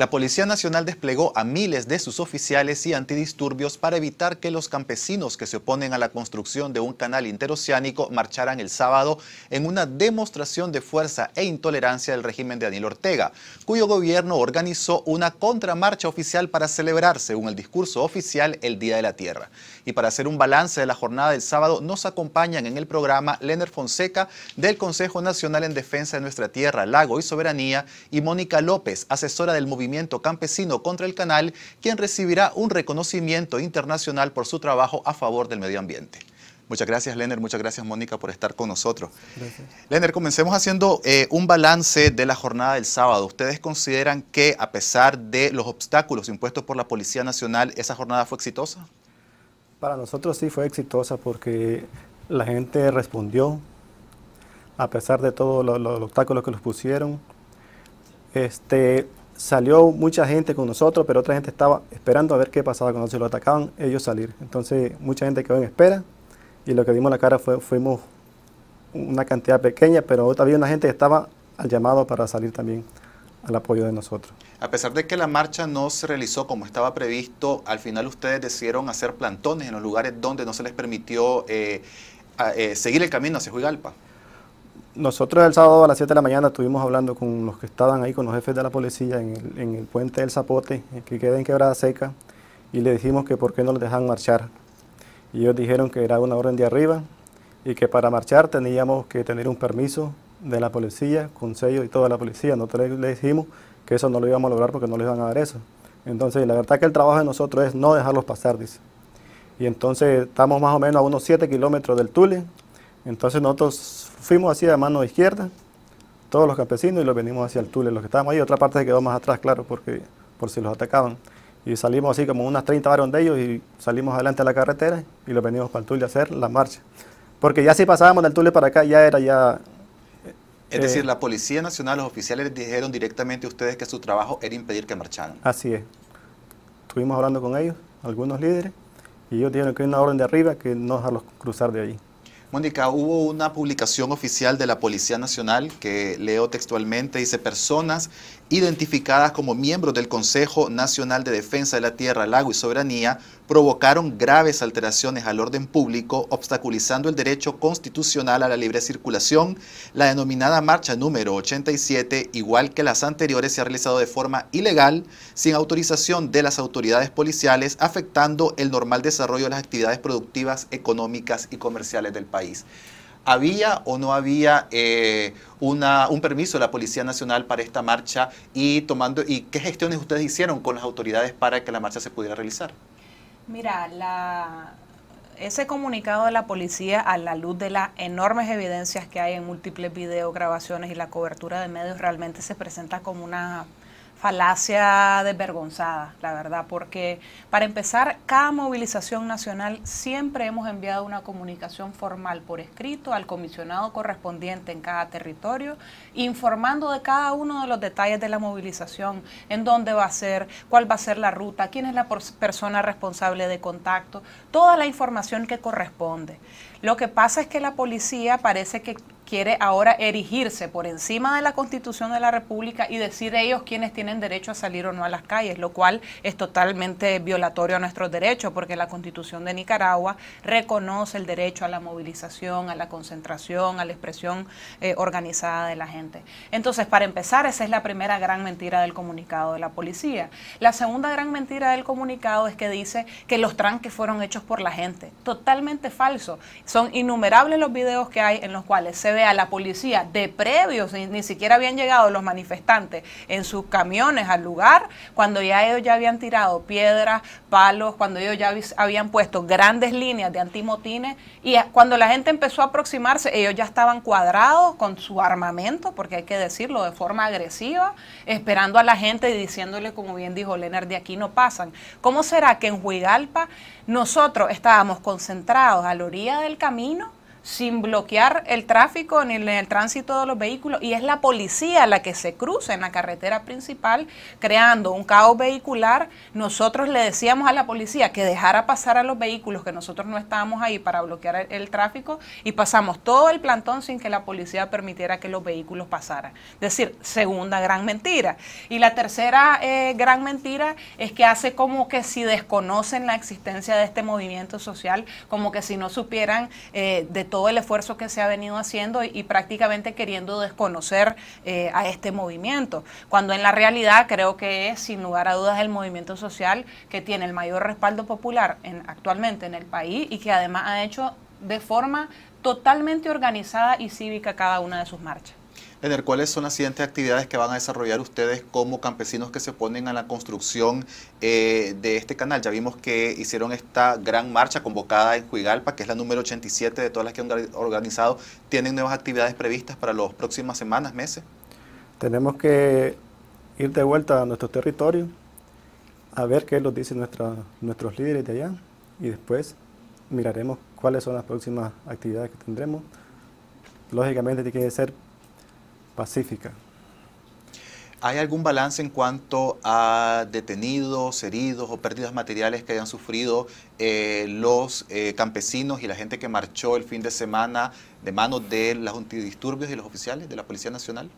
La Policía Nacional desplegó a miles de sus oficiales y antidisturbios para evitar que los campesinos que se oponen a la construcción de un canal interoceánico marcharan el sábado en una demostración de fuerza e intolerancia del régimen de Daniel Ortega, cuyo gobierno organizó una contramarcha oficial para celebrar, según el discurso oficial, el Día de la Tierra. Y para hacer un balance de la jornada del sábado, nos acompañan en el programa Lener Fonseca del Consejo Nacional en Defensa de Nuestra Tierra, Lago y Soberanía y Mónica López, asesora del Movimiento Campesino contra el Canal, quien recibirá un reconocimiento internacional por su trabajo a favor del medio ambiente. Muchas gracias, Lener. Muchas gracias, Mónica, por estar con nosotros. Lener, comencemos haciendo eh, un balance de la jornada del sábado. ¿Ustedes consideran que, a pesar de los obstáculos impuestos por la Policía Nacional, esa jornada fue exitosa? Para nosotros sí fue exitosa porque la gente respondió, a pesar de todos los, obstáculos que nos pusieron. Este, salió mucha gente con nosotros, pero otra gente estaba esperando a ver qué pasaba cuando se lo atacaban, ellos salir. Entonces mucha gente quedó en espera y lo que dimos la cara fue, fuimos una cantidad pequeña, pero había una gente que estaba al llamado para salir también al apoyo de nosotros. A pesar de que la marcha no se realizó como estaba previsto, al final ustedes decidieron hacer plantones en los lugares donde no se les permitió eh, eh, seguir el camino hacia Juigalpa. Nosotros el sábado a las 7 de la mañana estuvimos hablando con los que estaban ahí, con los jefes de la policía en el, puente del Zapote, eh, que queda en Quebrada Seca, y le dijimos que por qué no les dejaban marchar. Y ellos dijeron que era una orden de arriba y que para marchar teníamos que tener un permiso de la policía, sello y toda la policía. Nosotros le dijimos que eso no lo íbamos a lograr porque no les iban a dar eso. Entonces, la verdad que el trabajo de nosotros es no dejarlos pasar, dice. Y entonces estamos más o menos a unos 7 kilómetros del Tule. Entonces nosotros fuimos así de mano izquierda, todos los campesinos, y los venimos hacia el Tule, los que estábamos ahí. Otra parte se quedó más atrás, claro, porque por si los atacaban. Y salimos así como unas 30 varones de ellos y salimos adelante a la carretera y los venimos para el Tule a hacer la marcha. Porque ya si pasábamos del Tule para acá, ya era ya es decir, eh, la Policía Nacional, los oficiales dijeron directamente a ustedes que su trabajo era impedir que marcharan. Así es. Estuvimos hablando con ellos, algunos líderes, y ellos dijeron que hay una orden de arriba que no dejarlos cruzar de allí. Mónica, hubo una publicación oficial de la Policía Nacional que leo textualmente, dice personas identificadas como miembros del Consejo Nacional de Defensa de la Tierra, Lago y Soberanía provocaron graves alteraciones al orden público, obstaculizando el derecho constitucional a la libre circulación. La denominada marcha número 87, igual que las anteriores, se ha realizado de forma ilegal, sin autorización de las autoridades policiales, afectando el normal desarrollo de las actividades productivas, económicas y comerciales del país. ¿Había o no había eh, un permiso de la Policía Nacional para esta marcha y, tomando, y qué gestiones ustedes hicieron con las autoridades para que la marcha se pudiera realizar? Mira, la, ese comunicado de la policía a la luz de las enormes evidencias que hay en múltiples grabaciones y la cobertura de medios realmente se presenta como una falacia desvergonzada, la verdad, porque para empezar, cada movilización nacional siempre hemos enviado una comunicación formal por escrito al comisionado correspondiente en cada territorio, informando de cada uno de los detalles de la movilización, en dónde va a ser, cuál va a ser la ruta, quién es la persona responsable de contacto, toda la información que corresponde. Lo que pasa es que la policía parece que quiere ahora erigirse por encima de la Constitución de la República y decir ellos quiénes tienen derecho a salir o no a las calles, lo cual es totalmente violatorio a nuestros derechos, porque la Constitución de Nicaragua reconoce el derecho a la movilización, a la concentración, a la expresión eh, organizada de la gente. Entonces, para empezar, esa es la primera gran mentira del comunicado de la policía. La segunda gran mentira del comunicado es que dice que los tranques fueron hechos por la gente. Totalmente falso. Son innumerables los videos que hay en los cuales se ve a la policía de previos, ni, siquiera habían llegado los manifestantes en sus camiones al lugar, cuando ya ellos ya habían tirado piedras, palos, cuando ellos ya habían puesto grandes líneas de antimotines y cuando la gente empezó a aproximarse, ellos ya estaban cuadrados con su armamento, porque hay que decirlo de forma agresiva, esperando a la gente y diciéndole, como bien dijo Lenar, de aquí no pasan. ¿Cómo será que en Huigalpa nosotros estábamos concentrados a la orilla del camino sin bloquear el tráfico ni el, tránsito de los vehículos y es la policía la que se cruza en la carretera principal creando un caos vehicular. Nosotros le decíamos a la policía que dejara pasar a los vehículos que nosotros no estábamos ahí para bloquear el, tráfico y pasamos todo el plantón sin que la policía permitiera que los vehículos pasaran. Es decir, segunda gran mentira. Y la tercera eh, gran mentira es que hace como que si desconocen la existencia de este movimiento social, como que si no supieran eh, de todo el esfuerzo que se ha venido haciendo y, prácticamente queriendo desconocer eh, a este movimiento, cuando en la realidad creo que es sin lugar a dudas el movimiento social que tiene el mayor respaldo popular en, actualmente en el país y que además ha hecho de forma totalmente organizada y cívica cada una de sus marchas el ¿cuáles son las siguientes actividades que van a desarrollar ustedes como campesinos que se ponen a la construcción eh, de este canal? Ya vimos que hicieron esta gran marcha convocada en Juigalpa, que es la número 87 de todas las que han organizado. ¿Tienen nuevas actividades previstas para las próximas semanas, meses? Tenemos que ir de vuelta a nuestro territorio, a ver qué nos dicen nuestros líderes de allá y después miraremos cuáles son las próximas actividades que tendremos. Lógicamente tiene que ser pacífica. ¿Hay algún balance en cuanto a detenidos, heridos o pérdidas materiales que hayan sufrido eh, los eh, campesinos y la gente que marchó el fin de semana de manos de los antidisturbios y los oficiales de la Policía Nacional?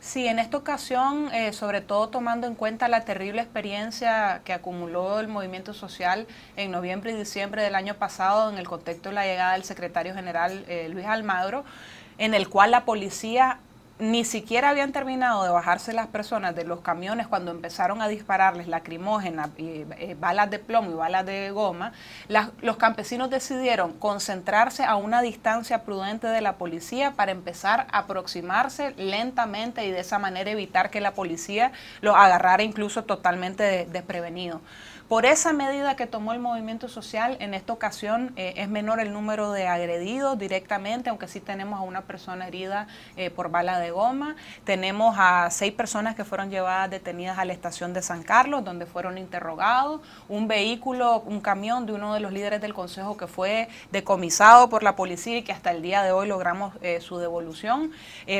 Sí, en esta ocasión, eh, sobre todo tomando en cuenta la terrible experiencia que acumuló el movimiento social en noviembre y diciembre del año pasado en el contexto de la llegada del secretario general Luis Almagro, en el cual la policía ni siquiera habían terminado de bajarse las personas de los camiones cuando empezaron a dispararles lacrimógenas, eh, balas de plomo y balas de goma, los campesinos decidieron concentrarse a una distancia prudente de la policía para empezar a aproximarse lentamente y de esa manera evitar que la policía los agarrara incluso totalmente desprevenidos. Por esa medida que tomó el movimiento social, en esta ocasión eh, es menor el número de agredidos directamente, aunque sí tenemos a una persona herida eh, por bala de goma. Tenemos a seis personas que fueron llevadas detenidas a la estación de San Carlos, donde fueron interrogados. Un vehículo, un camión de uno de los líderes del Consejo que fue decomisado por la policía y que hasta el día de hoy logramos eh, su devolución.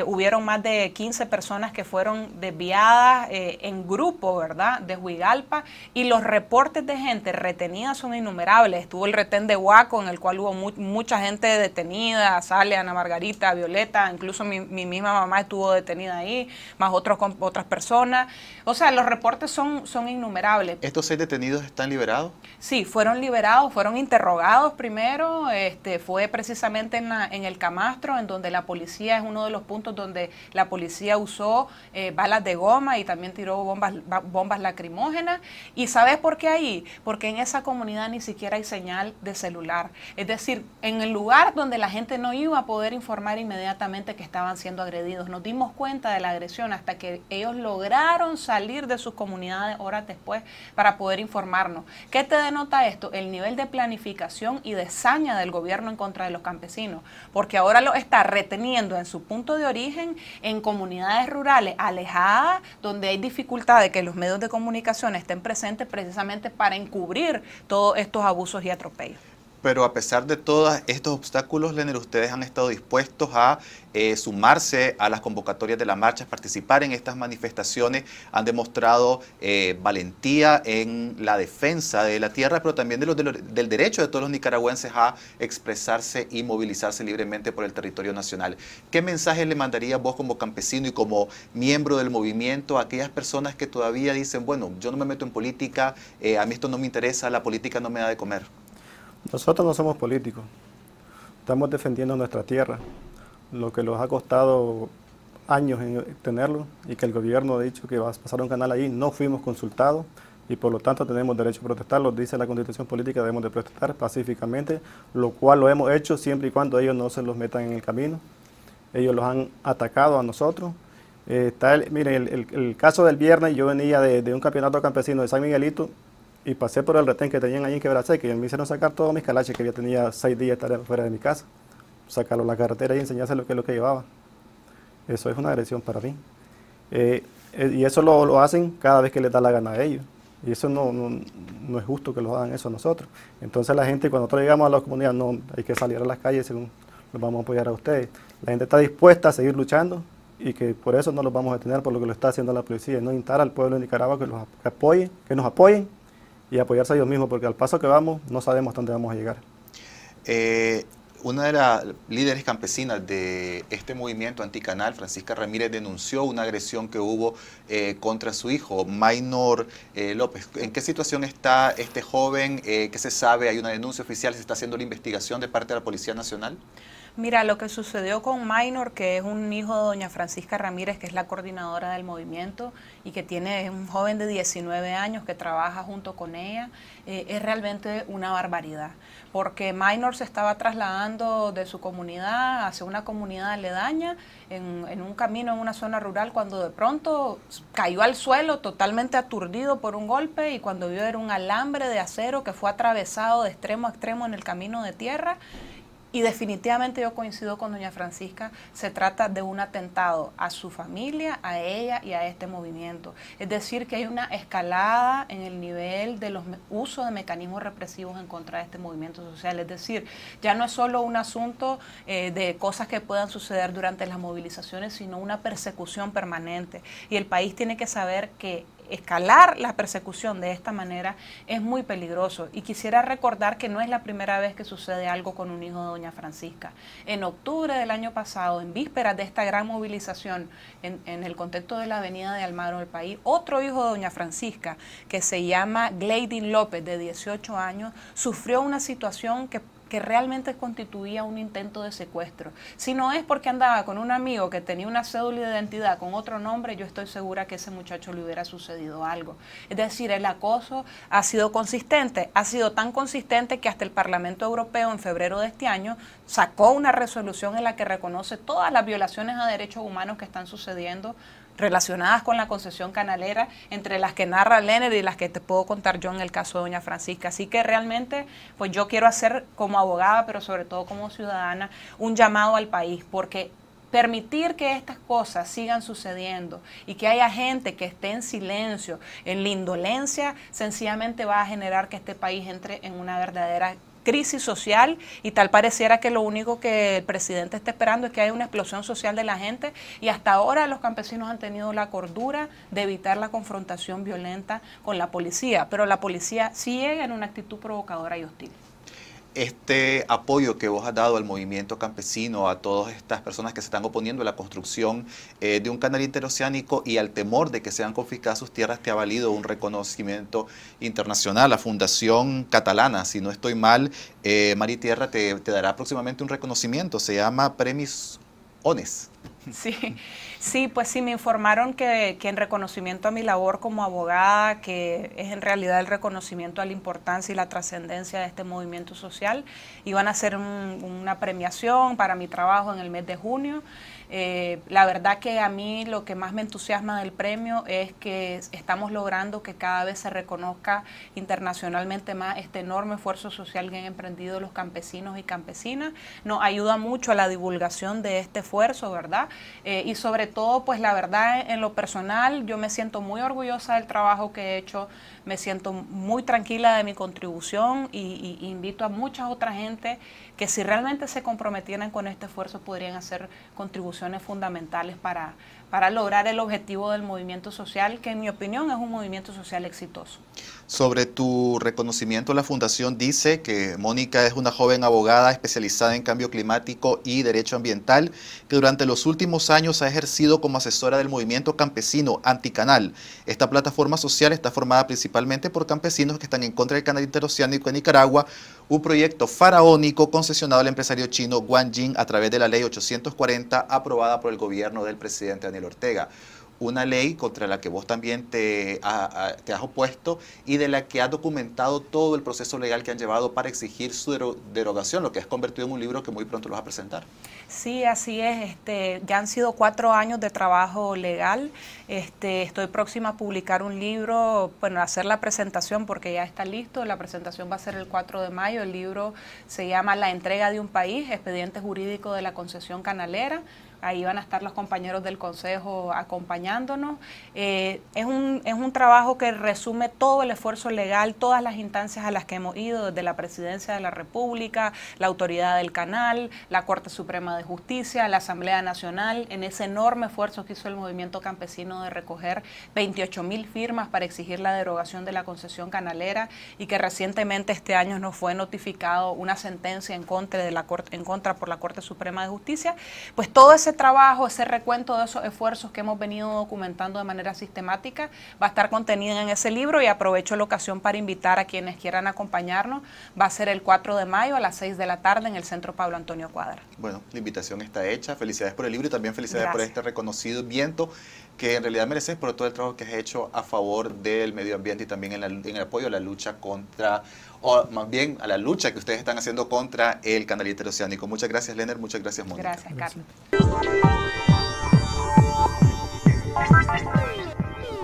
hubieron más de 15 personas que fueron desviadas en grupo, ¿verdad?, de Huigalpa y los reportes reportes de gente retenida son innumerables. Estuvo el retén de Huaco, en el cual hubo mucha gente detenida, Sale, Ana Margarita, Violeta, incluso mi, misma mamá estuvo detenida ahí, más otros, otras personas. O sea, los reportes son, son innumerables. ¿Estos seis detenidos están liberados? Sí, fueron liberados, fueron interrogados primero. Este, fue precisamente en, el Camastro, en donde la policía es uno de los puntos donde la policía usó eh, balas de goma y también tiró bombas, bombas lacrimógenas. ¿Y sabes por qué ahí? Porque en esa comunidad ni siquiera hay señal de celular. Es decir, en el lugar donde la gente no iba a poder informar inmediatamente que estaban siendo agredidos. Nos dimos cuenta de la agresión hasta que ellos lograron salir de sus comunidades horas después para poder informarnos. ¿Qué te denota esto? El nivel de planificación y de saña del gobierno en contra de los campesinos, porque ahora lo está reteniendo en su punto de origen en comunidades rurales alejadas, donde hay dificultad de que los medios de comunicación estén presentes precisamente para encubrir todos estos abusos y atropellos pero a pesar de todos estos obstáculos, Lener, ustedes han estado dispuestos a eh, sumarse a las convocatorias de las marcha, participar en estas manifestaciones, han demostrado eh, valentía en la defensa de la tierra, pero también de del derecho de todos los nicaragüenses a expresarse y movilizarse libremente por el territorio nacional. ¿Qué mensaje le mandaría vos como campesino y como miembro del movimiento a aquellas personas que todavía dicen, bueno, yo no me meto en política, eh, a mí esto no me interesa, la política no me da de comer? Nosotros no somos políticos, estamos defendiendo nuestra tierra, lo que nos ha costado años en tenerlo y que el gobierno ha dicho que va a pasar un canal ahí, no fuimos consultados y por lo tanto tenemos derecho a protestar, lo dice la constitución política, debemos de protestar pacíficamente, lo cual lo hemos hecho siempre y cuando ellos no se los metan en el camino. Ellos los han atacado a nosotros. Eh, está el, mire, el, caso del viernes, yo venía de un campeonato campesino de San Miguelito, y pasé por el retén que tenían ahí en Quebraseque y me hicieron sacar todos mis calaches que yo tenía seis días fuera de mi casa, sacarlo a la carretera y enseñarse lo que es lo que llevaba. Eso es una agresión para mí. Eh, eh, y eso lo, hacen cada vez que les da la gana a ellos. Y eso no, es justo que lo hagan eso a nosotros. Entonces la gente, cuando nosotros llegamos a la comunidad, no, hay que salir a las calles según los vamos a apoyar a ustedes. La gente está dispuesta a seguir luchando y que por eso no los vamos a detener por lo que lo está haciendo la policía. No instar al pueblo de Nicaragua que, los, apoye, que nos apoyen y apoyarse a ellos mismos, porque al paso que vamos no sabemos dónde vamos a llegar. Eh, una de las líderes campesinas de este movimiento anticanal, Francisca Ramírez, denunció una agresión que hubo eh, contra su hijo, Maynor eh, López. ¿En qué situación está este joven? ¿Qué se sabe? ¿Hay una denuncia oficial? ¿Se está haciendo la investigación de parte de la Policía Nacional? Mira, lo que sucedió con Minor, que es un hijo de doña Francisca Ramírez, que es la coordinadora del movimiento y que tiene un joven de 19 años que trabaja junto con ella, eh, es realmente una barbaridad, porque Minor se estaba trasladando de su comunidad hacia una comunidad aledaña, en un camino, en una zona rural, cuando de pronto cayó al suelo totalmente aturdido por un golpe y cuando vio era un alambre de acero que fue atravesado de extremo a extremo en el camino de tierra. Y definitivamente yo coincido con doña Francisca, se trata de un atentado a su familia, a ella y a este movimiento. Es decir, que hay una escalada en el nivel de los usos de mecanismos represivos en contra de este movimiento social. Es decir, ya no es solo un asunto eh, de cosas que puedan suceder durante las movilizaciones, sino una persecución permanente. Y el país tiene que saber que escalar la persecución de esta manera es muy peligroso. Y quisiera recordar que no es la primera vez que sucede algo con un hijo de doña Francisca. En octubre del año pasado, en vísperas de esta gran movilización en, el contexto de la avenida de Almagro del país, otro hijo de doña Francisca, que se llama Glady López, de 18 años, sufrió una situación que que realmente constituía un intento de secuestro. Si no es porque andaba con un amigo que tenía una cédula de identidad con otro nombre, yo estoy segura que ese muchacho le hubiera sucedido algo. Es decir, el acoso ha sido consistente, ha sido tan consistente que hasta el Parlamento Europeo en febrero de este año sacó una resolución en la que reconoce todas las violaciones a derechos humanos que están sucediendo relacionadas con la concesión canalera, entre las que narra Lenner y las que te puedo contar yo en el caso de Doña Francisca. Así que realmente, pues yo quiero hacer como abogada, pero sobre todo como ciudadana, un llamado al país, porque permitir que estas cosas sigan sucediendo y que haya gente que esté en silencio, en la indolencia, sencillamente va a generar que este país entre en una verdadera crisis social y tal pareciera que lo único que el presidente está esperando es que haya una explosión social de la gente y hasta ahora los campesinos han tenido la cordura de evitar la confrontación violenta con la policía, pero la policía sigue en una actitud provocadora y hostil este apoyo que vos has dado al movimiento campesino, a todas estas personas que se están oponiendo a la construcción eh, de un canal interoceánico y al temor de que sean confiscadas sus tierras, te ha valido un reconocimiento internacional. La Fundación Catalana, si no estoy mal, eh, Mar Tierra te, te dará próximamente un reconocimiento. Se llama Premis ONES. Sí, sí, pues sí, me informaron que, que, en reconocimiento a mi labor como abogada, que es en realidad el reconocimiento a la importancia y la trascendencia de este movimiento social, iban a hacer una premiación para mi trabajo en el mes de junio. Eh, la verdad que a mí lo que más me entusiasma del premio es que estamos logrando que cada vez se reconozca internacionalmente más este enorme esfuerzo social que han emprendido los campesinos y campesinas. Nos ayuda mucho a la divulgación de este esfuerzo, ¿verdad? Eh, y sobre todo, pues la verdad, en lo personal, yo me siento muy orgullosa del trabajo que he hecho, me siento muy tranquila de mi contribución y, invito a muchas otras gente que si realmente se comprometieran con este esfuerzo podrían hacer contribuciones fundamentales para, para lograr el objetivo del movimiento social, que en mi opinión es un movimiento social exitoso. Sobre tu reconocimiento, la Fundación dice que Mónica es una joven abogada especializada en cambio climático y derecho ambiental, que durante los últimos años ha ejercido como asesora del movimiento campesino anticanal. Esta plataforma social está formada principalmente por campesinos que están en contra del canal interoceánico en Nicaragua, un proyecto faraónico concesionado al empresario chino Wang Jing a través de la ley 840 aprobada por el gobierno del presidente Daniel Ortega una ley contra la que vos también te, te has opuesto y de la que has documentado todo el proceso legal que han llevado para exigir su derogación, lo que has convertido en un libro que muy pronto lo vas a presentar. Sí, así es. Este, ya han sido cuatro años de trabajo legal. Este, estoy próxima a publicar un libro, bueno, hacer la presentación porque ya está listo. La presentación va a ser el 4 de mayo. El libro se llama La entrega de un país, expediente jurídico de la concesión canalera. Ahí van a estar los compañeros del Consejo acompañándonos. Eh, es, un, es un trabajo que resume todo el esfuerzo legal, todas las instancias a las que hemos ido, desde la Presidencia de la República, la Autoridad del Canal, la Corte Suprema de Justicia, la Asamblea Nacional, en ese enorme esfuerzo que hizo el movimiento campesino de recoger 28 mil firmas para exigir la derogación de la concesión canalera y que recientemente este año nos fue notificado una sentencia en contra, de la en contra por la Corte Suprema de Justicia, pues todo ese ese trabajo, ese recuento de esos esfuerzos que hemos venido documentando de manera sistemática va a estar contenido en ese libro y aprovecho la ocasión para invitar a quienes quieran acompañarnos. Va a ser el 4 de mayo a las 6 de la tarde en el Centro Pablo Antonio Cuadra. Bueno, la invitación está hecha. Felicidades por el libro y también felicidades por este reconocido viento que en realidad mereces por todo el trabajo que has hecho a favor del medio ambiente y también en, el apoyo a la lucha contra, o más bien a la lucha que ustedes están haciendo contra el canal interoceánico. Muchas gracias, Lener. Muchas gracias, Mónica. Gracias, Carlos.